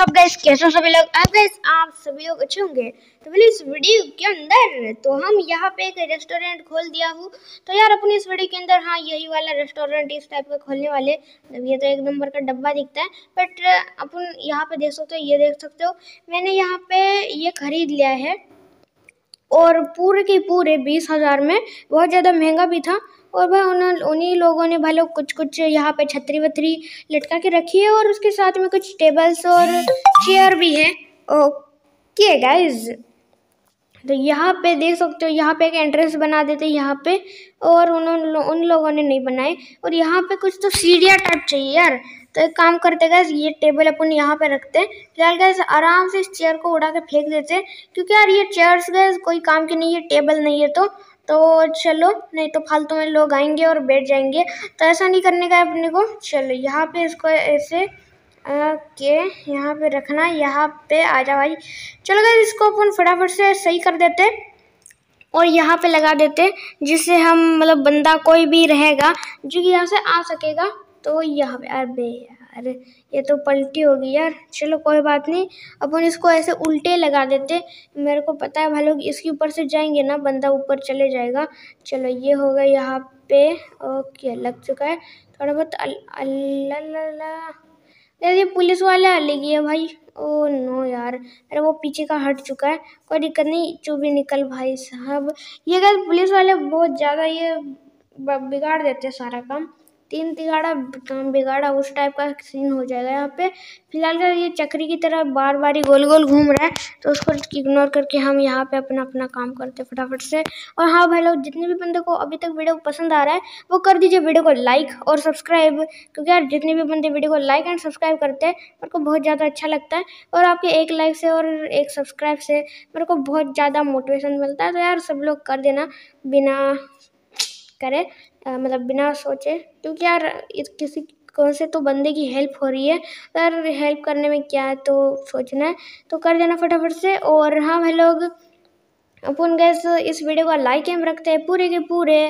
सब गैस कैसे सभी लोग अब गैस आप सभी लोग अच्छे होंगे तो बोले इस वीडियो के अंदर तो हम यहाँ पे एक रेस्टोरेंट खोल दिया हूँ तो यार अपने इस वीडियो के अंदर हाँ यही वाला रेस्टोरेंट इस टाइप का खोलने वाले मतलब ये तो एक नंबर का डब्बा दिखता है बट अपन यहाँ पे देख सकते हो ये देख सकते हो मैंने यहाँ पे ये खरीद लिया है और पूरे के पूरे बीस हज़ार में बहुत ज़्यादा महंगा भी था और भाई उन उन्हीं लोगों ने भाई लोग कुछ कुछ यहाँ पे छतरी वतरी लटका के रखी है और उसके साथ में कुछ टेबल्स और चेयर भी है ओके गाइज तो यहाँ पे देख सकते हो यहाँ पे एक एंट्रेंस बना देते यहाँ पे और उन लो, उन लोगों ने नहीं बनाए और यहाँ पे कुछ तो सीढ़िया टाइप चाहिए यार तो एक काम करते गए ये टेबल अपन यहाँ पे रखते हैं फिलहाल गैस आराम से इस चेयर को उड़ा के फेंक देते हैं क्योंकि यार ये चेयर्स गए कोई काम के नहीं है टेबल नहीं है तो तो चलो नहीं तो फालतू में लोग आएंगे और बैठ जाएंगे तो ऐसा नहीं करने का है अपने को चलो यहाँ पे इसको ऐसे के यहाँ पे रखना यहाँ पे आ जा भाई चलो गए इसको अपन फटाफट से सही कर देते और यहाँ पे लगा देते जिससे हम मतलब बंदा कोई भी रहेगा जो कि यहाँ से आ सकेगा तो यहाँ पे अरे यार अरे ये तो पलटी होगी यार चलो कोई बात नहीं अपन इसको ऐसे उल्टे लगा देते मेरे को पता है भाई लोग इसके ऊपर से जाएंगे ना बंदा ऊपर चले जाएगा चलो ये हो गया यहाँ पे ओके लग चुका है थोड़ा बहुत अल्लाह अरे पुलिस वाले अलग है भाई ओ नो यार अरे वो पीछे का हट चुका है कोई दिक्कत नहीं चू भी निकल भाई साहब ये अगर पुलिस वाले बहुत ज़्यादा ये बिगाड़ देते सारा काम तीन तिगाड़ा काम बिगाड़ा उस टाइप का सीन हो जाएगा यहाँ पे फिलहाल का ये चक्री की तरह बार बार ही गोल गोल घूम रहा है तो उसको इग्नोर करके हम यहाँ पे अपना अपना काम करते हैं फटाफट से और हाँ भाई लोग जितने भी बंदे को अभी तक वीडियो पसंद आ रहा है वो कर दीजिए वीडियो को लाइक और सब्सक्राइब क्योंकि यार जितने भी बंदे वीडियो को लाइक एंड सब्सक्राइब करते हैं मेरे को बहुत ज़्यादा अच्छा लगता है और आपके एक लाइक से और एक सब्सक्राइब से मेरे को बहुत ज़्यादा मोटिवेशन मिलता है तो यार सब लोग कर देना बिना करे मतलब बिना सोचे क्योंकि यार किसी कौन से तो बंदे की हेल्प हो रही है यार हेल्प करने में क्या है तो सोचना है तो कर देना फटाफट से और हाँ भाई लोग अपन गैस इस वीडियो का लाइक एम रखते हैं पूरे के पूरे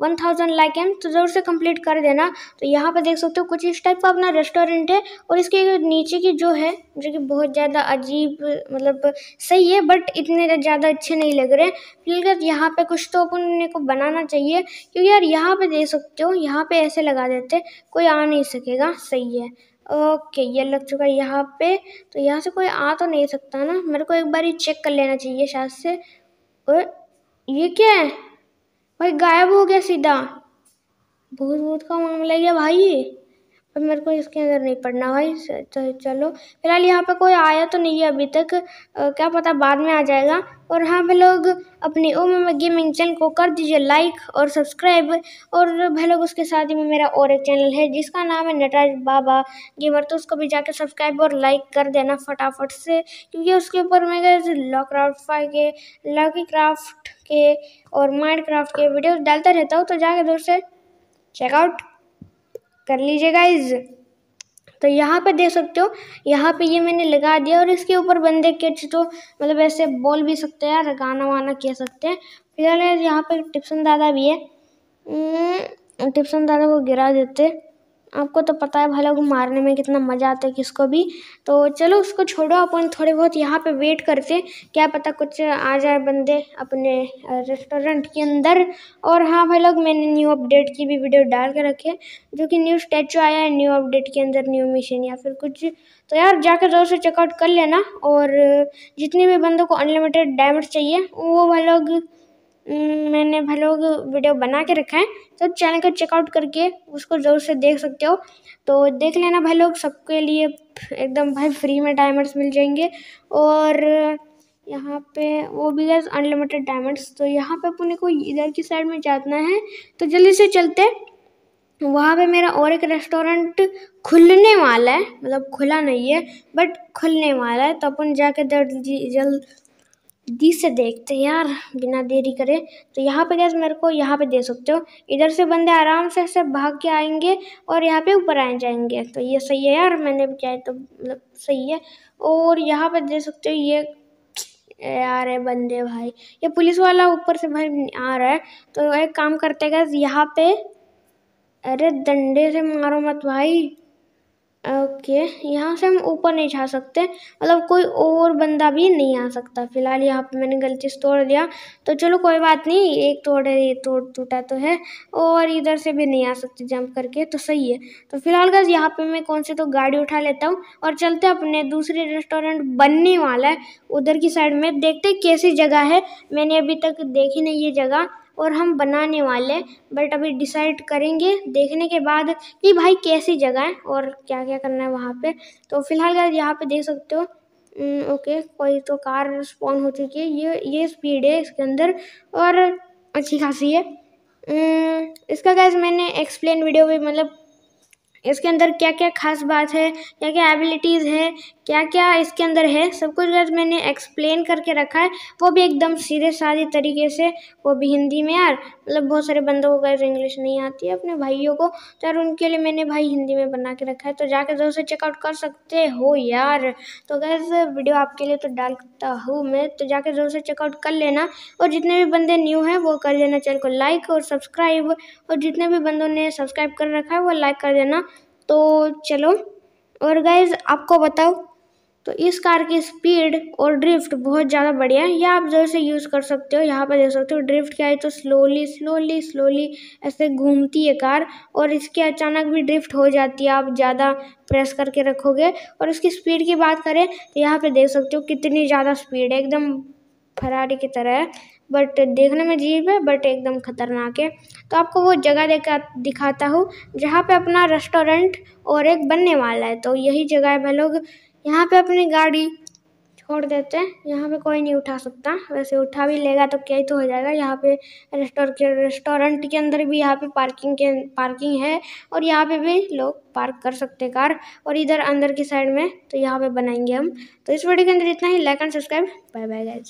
वन थाउजेंड लाइक एंड तो ज़रूर से कंप्लीट कर देना तो यहाँ पर देख सकते हो कुछ इस टाइप का अपना रेस्टोरेंट है और इसके नीचे की जो है जो कि बहुत ज़्यादा अजीब मतलब सही है बट इतने ज़्यादा अच्छे नहीं लग रहे फिलहाल यहाँ पे कुछ तो अपन को बनाना चाहिए क्योंकि यार यहाँ पे देख सकते हो यहाँ पे ऐसे लगा देते कोई आ नहीं सकेगा सही है ओके ये लग चुका है यहाँ पर तो यहाँ से कोई आ तो नहीं सकता ना मेरे को एक बार ही चेक कर लेना चाहिए शायद से और ये क्या है भाई गायब हो गया सीधा भूत भूत का मामला है भाई अब मेरे को इसके अंदर नहीं पढ़ना भाई तो चलो फिलहाल यहाँ पे कोई आया तो नहीं है अभी तक आ, क्या पता बाद में आ जाएगा और हाँ भाई लोग अपने में गेमिंग चैनल को कर दीजिए लाइक और सब्सक्राइब और भाई लोग उसके साथ ही में मेरा और एक चैनल है जिसका नाम है नटराज बाबा गेमर तो उसको भी जाकर सब्सक्राइब और लाइक कर देना फटाफट से क्योंकि उसके ऊपर मैं लॉ क्राफ्ट के लॉकी क्राफ्ट के और माइंड क्राफ्ट के वीडियो डालता रहता हूँ तो जाके दोस्तों से चेकआउट कर लीजिए गाइज तो यहाँ पे देख सकते हो यहाँ पे ये मैंने लगा दिया और इसके ऊपर बंदे अच्छे तो मतलब ऐसे बोल भी सकते हैं यार गाना वाना कह सकते हैं फिलहाल यहाँ पे टिप्सन दादा भी है हम्म, टिप्सन दादा को गिरा देते आपको तो पता है भला को मारने में कितना मज़ा आता है किसको भी तो चलो उसको छोड़ो अपन थोड़े बहुत यहाँ पे वेट करते क्या पता कुछ आ जाए बंदे अपने रेस्टोरेंट के अंदर और हाँ भाई लोग मैंने न्यू अपडेट की भी वीडियो डाल के रखे जो कि न्यू स्टैचू आया है न्यू अपडेट के अंदर न्यू मिशन या फिर कुछ तो यार जाकर जरूर से चेकआउट कर लेना और जितने भी बंदों को अनलिमिटेड डायमंड चाहिए वो भाई लोग हम्म, मैंने लोग वीडियो बना के रखा है तो चैनल को चेकआउट करके उसको ज़रूर से देख सकते हो तो देख लेना भाई लोग सबके लिए एकदम भाई फ्री में डायमंड्स मिल जाएंगे और यहाँ पे वो भी गैस अनलिमिटेड डायमंड्स तो यहाँ पे अपने को इधर की साइड में जाना है तो जल्दी से चलते वहाँ पे मेरा और एक रेस्टोरेंट खुलने वाला है मतलब खुला नहीं है बट खुलने वाला है तो अपन जाके जल्द जल्दी से देखते यार बिना देरी करे तो यहाँ पे गैस मेरे को यहाँ पे दे सकते हो इधर से बंदे आराम से ऐसे भाग के आएंगे और यहाँ पे ऊपर आ जाएंगे तो ये सही है यार मैंने क्या है तो मतलब सही है और यहाँ पे दे सकते हो ये यार है बंदे भाई ये पुलिस वाला ऊपर से भाई आ रहा है तो एक काम करते गैस यहाँ पे अरे डंडे से मारो मत भाई ओके यहाँ से हम ऊपर नहीं जा सकते मतलब कोई और बंदा भी नहीं आ सकता फिलहाल यहाँ पे मैंने गलती से तोड़ दिया तो चलो कोई बात नहीं एक तोड़ ये तोड़ टूटा तो है और इधर से भी नहीं आ सकते जंप करके तो सही है तो फिलहाल गज यहाँ पे मैं कौन सी तो गाड़ी उठा लेता हूँ और चलते अपने दूसरे रेस्टोरेंट बनने वाला है उधर की साइड में देखते कैसी जगह है मैंने अभी तक देखी नहीं ये जगह और हम बनाने वाले हैं बट अभी डिसाइड करेंगे देखने के बाद कि भाई कैसी जगह है और क्या क्या करना है वहाँ पे तो फिलहाल यहाँ पे देख सकते हो ओके कोई तो कार स्पॉन हो चुकी है ये ये स्पीड है इसके अंदर और अच्छी खासी है इसका गैस मैंने एक्सप्लेन वीडियो भी मतलब इसके अंदर क्या क्या खास बात है क्या क्या एबिलिटीज़ है क्या क्या इसके अंदर है सब कुछ गैस मैंने एक्सप्लेन करके रखा है वो भी एकदम सीधे साधे तरीके से वो भी हिंदी में यार मतलब बहुत सारे बंदों को गैस इंग्लिश नहीं आती है अपने भाइयों को तो यार उनके लिए मैंने भाई हिंदी में बना के रखा है तो जाके ज़रूर से चेकआउट कर सकते हो यार तो गैस वीडियो आपके लिए तो डालता हूँ मैं तो जाके जरूर से चेकआउट कर लेना और जितने भी बंदे न्यू हैं वो कर देना चैनल को लाइक और सब्सक्राइब और जितने भी बंदों ने सब्सक्राइब कर रखा है वो लाइक कर देना तो चलो और गाइज आपको बताओ तो इस कार की स्पीड और ड्रिफ्ट बहुत ज़्यादा बढ़िया है यह आप जोर से यूज़ कर सकते हो यहाँ पर देख सकते हो ड्रिफ्ट क्या है तो स्लोली स्लोली स्लोली ऐसे घूमती है कार और इसकी अचानक भी ड्रिफ्ट हो जाती है आप ज़्यादा प्रेस करके रखोगे और इसकी स्पीड की बात करें तो यहाँ पर देख सकते हो कितनी ज़्यादा स्पीड है एकदम फरारी की तरह है बट देखने में अजीब है बट एकदम ख़तरनाक है तो आपको वो जगह देखा दिखाता हूँ जहाँ पे अपना रेस्टोरेंट और एक बनने वाला है तो यही जगह है भाई लोग यहाँ पे अपनी गाड़ी छोड़ देते हैं यहाँ पे कोई नहीं उठा सकता वैसे उठा भी लेगा तो क्या ही तो हो जाएगा यहाँ पे रेस्टोर के रेस्टोरेंट के अंदर भी यहाँ पे पार्किंग के पार्किंग है और यहाँ पे भी लोग पार्क कर सकते हैं कार और इधर अंदर की साइड में तो यहाँ पे बनाएंगे हम तो इस वीडियो के अंदर इतना ही like and subscribe bye bye guys